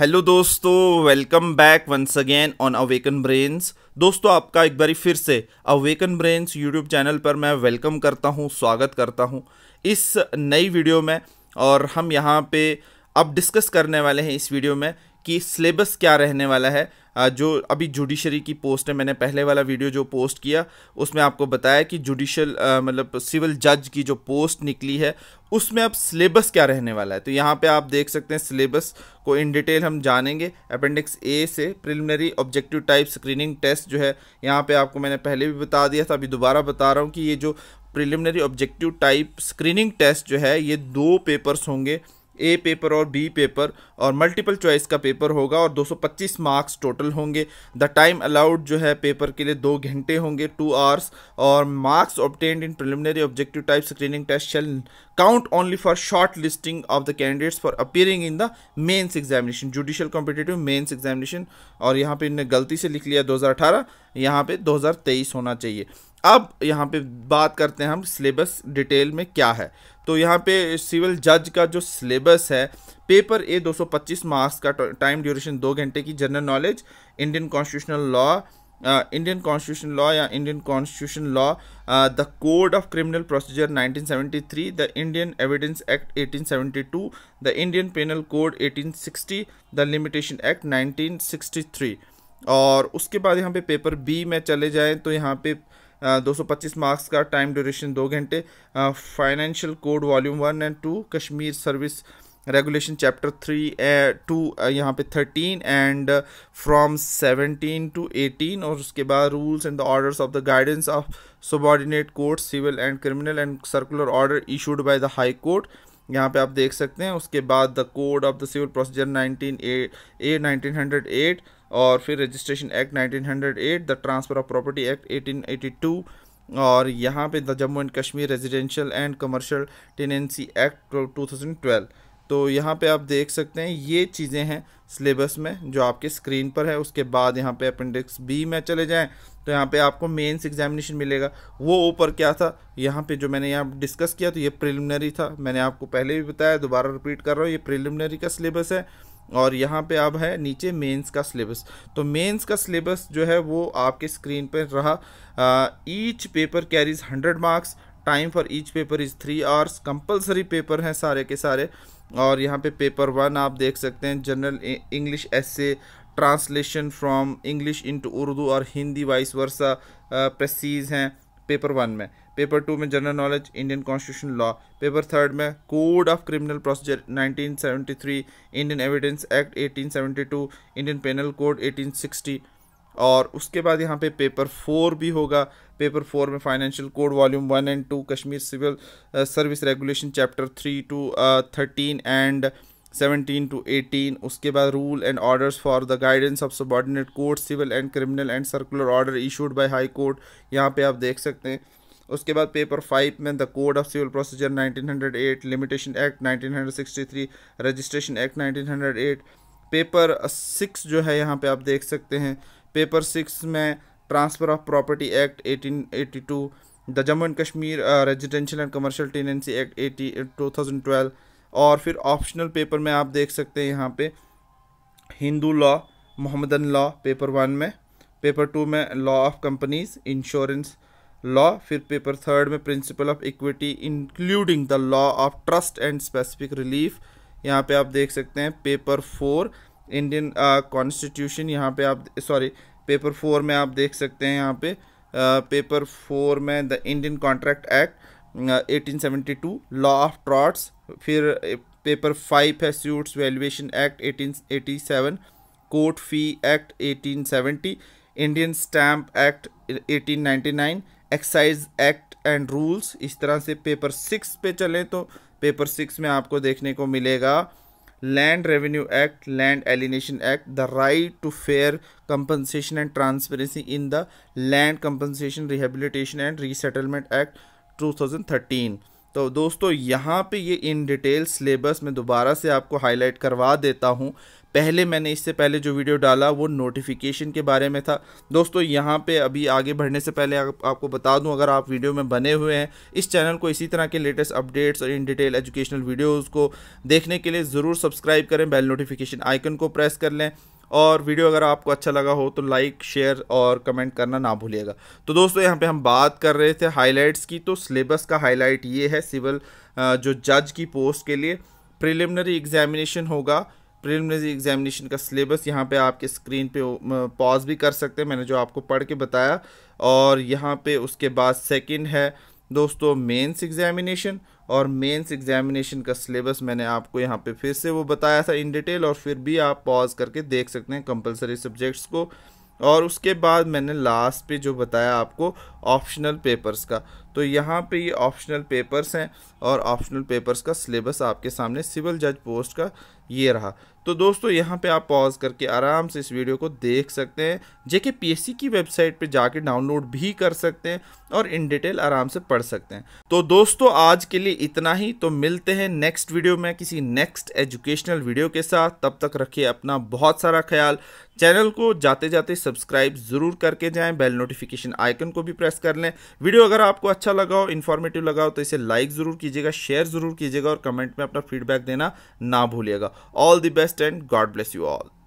hello दोस्तों welcome back once again on Awaken Brains दोस्तों आपका एक बारी फिर से अवेकन ब्रेन्स यूट्यूब चैनल पर मैं वेलकम करता हूं स्वागत करता हूं इस नई वीडियो में और हम यहां पे अब डिस्कस करने वाले हैं इस वीडियो में कि सिलेबस क्या रहने वाला है जो अभी जुडिशरी की पोस्ट है मैंने पहले वाला वीडियो जो पोस्ट किया उसमें आपको बताया कि जुडिशल मतलब सिविल जज की जो पोस्ट निकली है उसमें अब सिलेबस क्या रहने वाला है तो यहाँ पे आप देख सकते हैं सिलेबस को इन डिटेल हम जानेंगे अपेंडिक्स ए से preliminary objective type screening test जो है यहाँ पर आपको मैंने पहले भी बता दिया था अभी दोबारा बता रहा हूँ कि ये जो preliminary objective type screening test जो है ये दो पेपर्स होंगे ए पेपर और बी पेपर और मल्टीपल चॉइस का पेपर होगा और 225 मार्क्स टोटल होंगे द टाइम अलाउड जो है पेपर के लिए दो घंटे होंगे टू आवर्स और marks obtained in preliminary objective type screening test shall count only for short listing of the candidates for appearing in the mains examination judicial competitive mains examination और यहाँ पर इन्हें गलती से लिख लिया दो हज़ार अठारह यहाँ हज़ार तेईस होना चाहिए अब यहाँ पे बात करते हैं हम सिलेबस डिटेल में क्या है तो यहाँ पे सिविल जज का जो सिलेबस है पेपर ए 225 मार्क्स का टाइम ड्यूरेशन दो घंटे की general knowledge Indian constitutional law Indian constitution law या Indian constitution law the code of criminal procedure 1973 the Indian evidence act 1872 the Indian penal code 1860 the limitation act 1963 और उसके बाद यहाँ पे पेपर बी में चले जाएँ तो यहाँ पे 225 मार्क्स का टाइम ड्यूरेशन दो घंटे financial code volume one and two Kashmir service regulation chapter three two यहाँ पे thirteen and from seventeen to eighteen और उसके बाद rules and the orders of the guidance of subordinate court civil and criminal and circular order issued by the high court यहाँ पे आप देख सकते हैं उसके बाद the code of the civil procedure nineteen A nineteen hundred eight और फिर registration act 1908 the transfer of property act 1882 और यहाँ पे the Jammu and Kashmir residential and commercial tenancy act 2012 तो यहाँ पे आप देख सकते हैं ये चीज़ें हैं सिलेबस में जो आपके स्क्रीन पर है उसके बाद यहाँ पे अपेंडिक्स बी में चले जाएँ तो यहाँ पे आपको मेंस एग्जामिनेशन मिलेगा वो ऊपर क्या था यहाँ पे जो मैंने यहाँ डिस्कस किया तो ये प्रिलिमिनरी था मैंने आपको पहले भी बताया दोबारा रिपीट कर रहा हूँ ये प्रिलिमिनरी का सिलेबस है और यहाँ पे अब है नीचे मेंस का सिलेबस तो मेंस का सिलेबस जो है वो आपके स्क्रीन पर रहा each paper carries hundred marks time for each paper is three hours compulsory paper हैं सारे के सारे और यहाँ पे पेपर वन आप देख सकते हैं general English essay translation from English into Urdu और हिंदी वाइस वर्सा प्रेसीज हैं पेपर वन में पेपर टू में general knowledge Indian constitution law paper third में code of criminal procedure 1973 Indian evidence act 1872 Indian penal code 1860 और उसके बाद यहाँ पे पेपर फोर भी होगा पेपर फोर में financial code volume one and two Kashmir civil service regulation chapter three two thirteen and seventeen to eighteen उसके बाद rule and orders for the guidance of subordinate court civil and criminal and circular order issued by high court यहाँ पे आप देख सकते हैं उसके बाद पेपर फाइव में the code of civil procedure 1908 limitation act 1963 registration act 1908 paper six जो है यहाँ पे आप देख सकते हैं पेपर सिक्स में transfer of property act 1882 the Jammu and Kashmir residential and commercial tenancy act eighty two thousand twelve और फिर ऑप्शनल पेपर में आप देख सकते हैं यहाँ पे Hindu law Mohammedan law paper one में पेपर टू में law of companies insurance law फिर पेपर थर्ड में principle of equity including the law of trust and specific relief यहाँ पे आप देख सकते हैं पेपर फोर इंडियन कॉन्स्टिट्यूशन यहाँ पे आप सॉरी पेपर फोर में आप देख सकते हैं यहाँ पे पेपर uh, फोर में the Indian contract act 1872 law of torts फिर पेपर फाइव है suits valuation act 1887 court fee act 1870 Indian stamp act 1899 excise act and rules इस तरह से पेपर सिक्स पे चलें तो पेपर सिक्स में आपको देखने को मिलेगा land revenue act land alienation act the right to fair compensation and transparency in the land compensation rehabilitation and resettlement act 2013 तो दोस्तों यहाँ पे ये इन डिटेल सिलेबस मैं दोबारा से आपको हाईलाइट करवा देता हूँ पहले मैंने इससे पहले जो वीडियो डाला वो नोटिफिकेशन के बारे में था दोस्तों यहाँ पे अभी आगे बढ़ने से पहले आप, आपको बता दूं अगर आप वीडियो में बने हुए हैं इस चैनल को इसी तरह के लेटेस्ट अपडेट्स और इन डिटेल एजुकेशनल वीडियोज़ को देखने के लिए ज़रूर सब्सक्राइब करें बेल नोटिफिकेशन आइकन को प्रेस कर लें और वीडियो अगर आपको अच्छा लगा हो तो लाइक शेयर और कमेंट करना ना भूलिएगा तो दोस्तों यहाँ पे हम बात कर रहे थे हाइलाइट्स की तो सिलेबस का हाईलाइट ये है सिविल जो जज की पोस्ट के लिए प्रिलिमिनरी एग्जामिनेशन होगा प्रिलिमिनरी एग्जामिनेशन का सिलेबस यहाँ पे आपके स्क्रीन पे पॉज भी कर सकते हैं मैंने जो आपको पढ़ के बताया और यहाँ पे उसके बाद सेकंड है दोस्तों मेंस एग्ज़ामिनेशन और मेंस एग्ज़ामिनेशन का सिलेबस मैंने आपको यहाँ पे फिर से वो बताया था इन डिटेल और फिर भी आप पॉज करके देख सकते हैं कंपलसरी सब्जेक्ट्स को और उसके बाद मैंने लास्ट पे जो बताया आपको ऑप्शनल पेपर्स का तो यहाँ पे ये ऑप्शनल पेपर्स हैं और ऑप्शनल पेपर्स का सिलेबस आपके सामने सिविल जज पोस्ट का ये रहा तो दोस्तों यहाँ पे आप पॉज करके आराम से इस वीडियो को देख सकते हैं जेके पीएससी की वेबसाइट पे जाके डाउनलोड भी कर सकते हैं और इन डिटेल आराम से पढ़ सकते हैं तो दोस्तों आज के लिए इतना ही तो मिलते हैं नेक्स्ट वीडियो में किसी नेक्स्ट एजुकेशनल वीडियो के साथ तब तक रखिए अपना बहुत सारा ख्याल चैनल को जाते जाते सब्सक्राइब ज़रूर करके जाएँ बेल नोटिफिकेशन आइकन को भी प्रेस कर लें वीडियो अगर आपको अच्छा अच्छा लगा हो इन्फॉर्मेटिव लगा हो तो इसे लाइक ज़रूर कीजिएगा शेयर ज़रूर कीजिएगा और कमेंट में अपना फीडबैक देना ना भूलिएगा all the best and God bless you all